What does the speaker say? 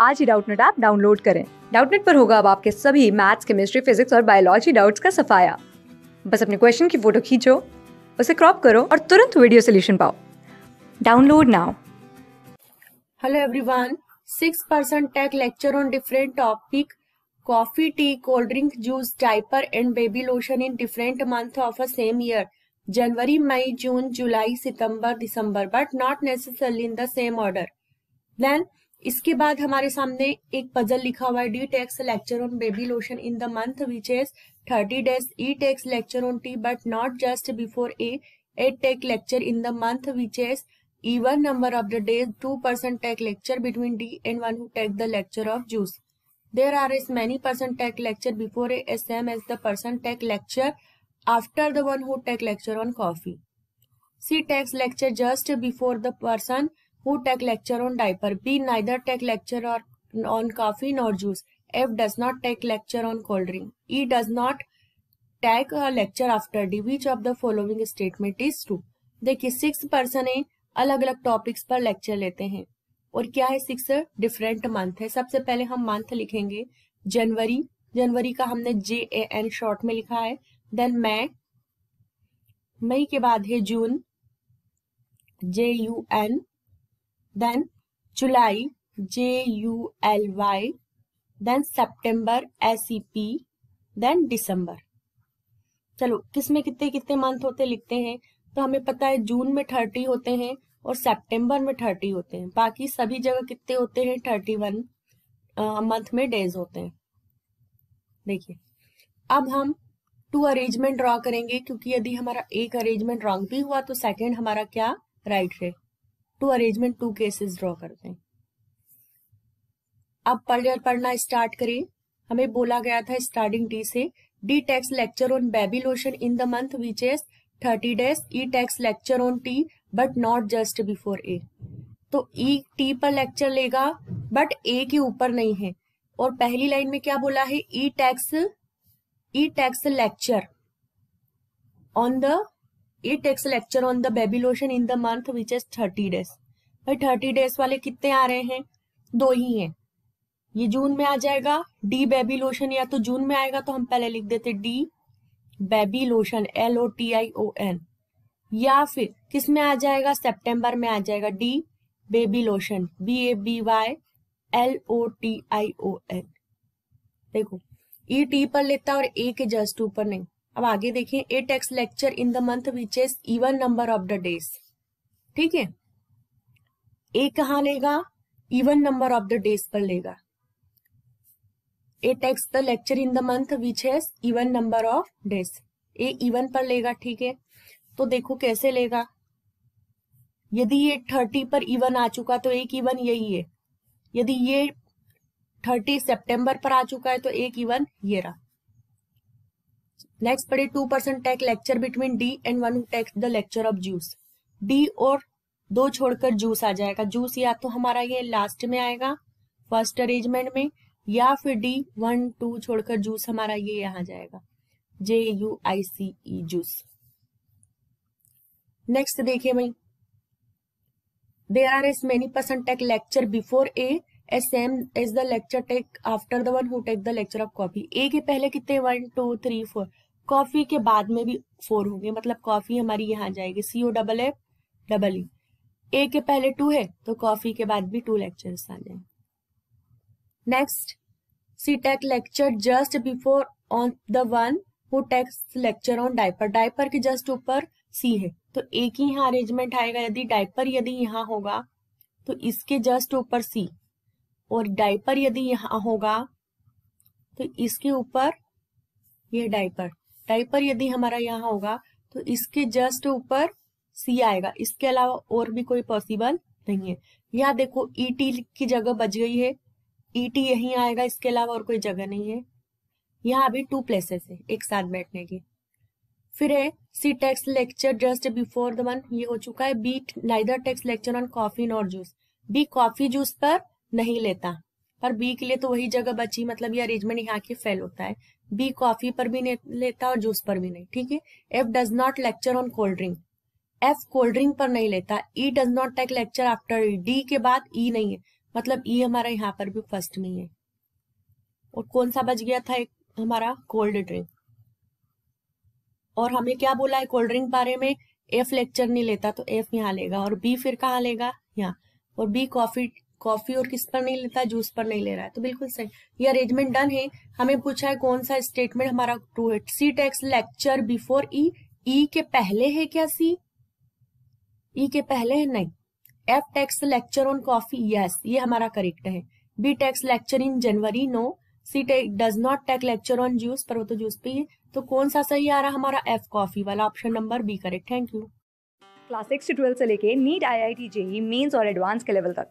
आज ही Doubtnut app download करें डाउटनेट पर होगा अब आपके सभी मैथ्स केमिस्ट्री फिजिक्स और बायोलॉजी डाउट्स का सफाया बस अपने क्वेश्चन की फोटो खींचो उसे क्रॉप करो और तुरंत वीडियो सोल्यूशन पाओ download now hello everyone six percent take lecture on different topic coffee tea cold drink juice diaper and baby lotion in different month of a same year January May June July September December but not necessarily in the same order then इसके बाद हमारे सामने एक puzzle लिखा हुआ है D takes lecture on baby lotion in the month which is thirty days E takes lecture on tea but not just before A at take lecture in the month which is even number of the days two percent take lecture between D and one take the lecture of juice there are is many person take lecture before A S M as the person take lecture after the one who take lecture on coffee C takes lecture just before the person who take lecture on diaper B neither take lecture on coffee nor juice F does not take lecture on cold drink E does not take a lecture after D which of the following statement is true देखिए six person है अलग अलग topics पर lecture लेते हैं और क्या है सिक्स डिफरेंट मंथ है सबसे पहले हम मंथ लिखेंगे जनवरी जनवरी का हमने जे ए एन शॉर्ट में लिखा है देन मई मई के बाद है June J U N then July J U L Y then September S E P then December चलो किस में कितने कितने मंथ होते लिखते हैं तो हमें पता है जून में थर्टी होते हैं और सितंबर में थर्टी होते हैं बाकी सभी जगह कितने होते हैं थर्टी वन मंथ में डेज होते हैं देखिए अब हम टू अरेंजमेंट ड्रॉ करेंगे क्योंकि यदि हमारा एक अरेंजमेंट रॉन्ग भी हुआ तो सेकंड हमारा क्या राइट right है two arrangement two cases draw करते हैं अब पढ़ पढ़ना स्टार्ट करें हमें बोला गया था स्टार्टिंग डी से D takes lecture on baby lotion in the month which is thirty days E takes lecture on tea but not just before A तो ई e, टी पर लेक्चर लेगा बट ए के ऊपर नहीं है और पहली लाइन में क्या बोला है E takes E takes lecture on the ये takes lecture on the baby lotion in the month which is thirty days भाई थर्टी डेज वाले कितने आ रहे हैं दो ही हैं ये जून में आ जाएगा डी बेबी लोशन या तो जून में आएगा तो हम पहले लिख देते D baby lotion L O T I O N या फिर किस में आ जाएगा सेप्टेम्बर में आ जाएगा D baby lotion B A B Y L O T I O N देखो ई e टी पर लेता और ए के जस्ट ऊपर नहीं अब आगे देखें A takes lecture in the month which is even number of the days ठीक है ए कहा लेगा even number of the days पर लेगा A takes the lecture in the month which has even number of days A even पर लेगा ठीक है तो देखो कैसे लेगा यदि ये थर्टी पर इवन आ चुका तो एक इवन यही है यदि ये थर्टी सितंबर पर आ चुका है तो एक इवन ये रहा नेक्स्ट पढ़े two percent take lecture between D and one take the lecture of juice D और दो छोड़कर जूस आ जाएगा जूस या तो हमारा ये लास्ट में आएगा फर्स्ट अरेंजमेंट में या फिर डी वन टू छोड़कर जूस हमारा ये यहाँ जाएगा J U I C E juice next देखिए भाई there are as many person take lecture before A as same as the lecture take after the one who take the lecture of coffee A के पहले कितने one two three four coffee के बाद में भी four होंगे मतलब coffee हमारी यहाँ जाएगी C O double F double E A के पहले टू है तो कॉफी के बाद भी टू लेक्चर आ जाएंगे next C take lecture just before on the one वो takes lecture on diaper diaper के जस्ट ऊपर सी है तो एक ही यहाँ अरेंजमेंट आएगा यदि डायपर यदि यहाँ होगा तो इसके जस्ट ऊपर सी और डायपर यदि यहाँ होगा तो इसके ऊपर ये डायपर डाइपर यदि हमारा यहाँ होगा तो इसके जस्ट ऊपर सी आएगा इसके अलावा और भी कोई पॉसिबल नहीं है यहाँ देखो ईटी e की जगह बच गई है ईटी e यहीं आएगा इसके अलावा और कोई जगह नहीं है यहाँ अभी टू प्लेसेस है एक साथ बैठने की फिर है C takes lecture just before the one ये हो चुका है B neither takes lecture on coffee not juice B coffee juice पर नहीं लेता पर बी के लिए तो वही जगह बची मतलब ये अरेंजमेंट यहाँ के फेल होता है बी कॉफी पर भी नहीं लेता और जूस पर भी नहीं ठीक है F does not lecture on cold drink F cold drink पर नहीं लेता E does not take lecture after D के बाद ई e नहीं है मतलब ई e हमारा यहाँ पर भी फर्स्ट नहीं है और कौन सा बच गया था एक हमारा कोल्ड ड्रिंक और हमें क्या बोला है कोल्ड ड्रिंक बारे में एफ लेक्चर नहीं लेता तो एफ यहाँ लेगा और बी फिर कहाँ लेगा यहाँ और बी कॉफी कॉफी और किस पर नहीं लेता जूस पर नहीं ले रहा है तो बिल्कुल सही ये अरेंजमेंट डन है हमें पूछा है कौन सा स्टेटमेंट हमारा टू है C takes lecture before E E के पहले है क्या सी ई e के पहले है नहीं F takes lecture on coffee yes ये हमारा करेक्ट है B takes lecture in January no C take does not take lecture on juice पर वो तो जूस पे ही तो कौन सा सही आ रहा हमारा एफ कॉफी वाला option number B correct thank you class six से से लेके NEET I I T JEE Mains और एडवांस के लेवल तक